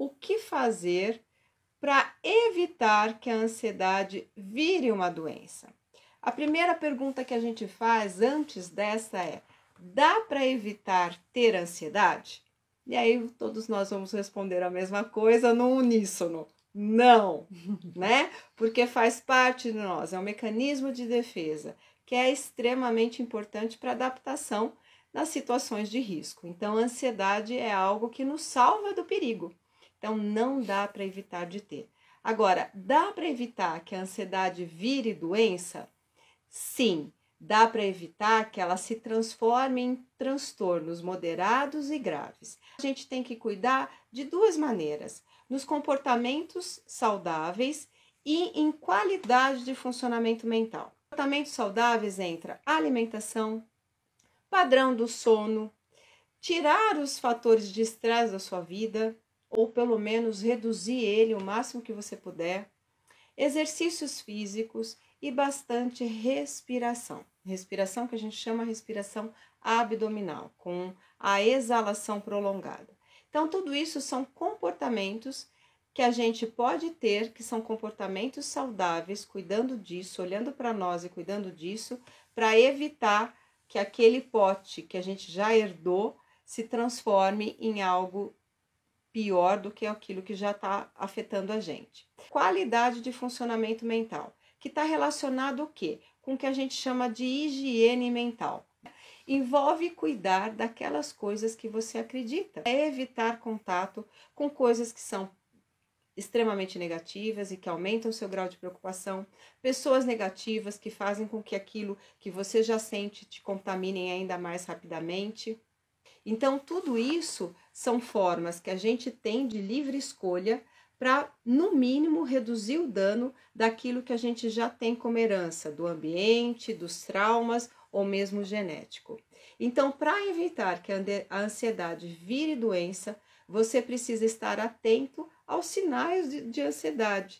o que fazer para evitar que a ansiedade vire uma doença? A primeira pergunta que a gente faz antes dessa é: dá para evitar ter ansiedade? E aí todos nós vamos responder a mesma coisa no uníssono. Não, né? Porque faz parte de nós, é um mecanismo de defesa que é extremamente importante para adaptação nas situações de risco. Então, a ansiedade é algo que nos salva do perigo. Então não dá para evitar de ter. Agora, dá para evitar que a ansiedade vire doença? Sim, dá para evitar que ela se transforme em transtornos moderados e graves. A gente tem que cuidar de duas maneiras: nos comportamentos saudáveis e em qualidade de funcionamento mental. Comportamentos saudáveis entra alimentação, padrão do sono, tirar os fatores de estresse da sua vida, ou pelo menos reduzir ele o máximo que você puder, exercícios físicos e bastante respiração. Respiração que a gente chama respiração abdominal, com a exalação prolongada. Então, tudo isso são comportamentos que a gente pode ter, que são comportamentos saudáveis, cuidando disso, olhando para nós e cuidando disso, para evitar que aquele pote que a gente já herdou se transforme em algo pior do que aquilo que já está afetando a gente. Qualidade de funcionamento mental, que está relacionado o quê? Com o que a gente chama de higiene mental. Envolve cuidar daquelas coisas que você acredita. É evitar contato com coisas que são extremamente negativas e que aumentam seu grau de preocupação, pessoas negativas que fazem com que aquilo que você já sente te contaminem ainda mais rapidamente. Então, tudo isso são formas que a gente tem de livre escolha para, no mínimo, reduzir o dano daquilo que a gente já tem como herança, do ambiente, dos traumas ou mesmo genético. Então, para evitar que a ansiedade vire doença, você precisa estar atento aos sinais de, ansiedade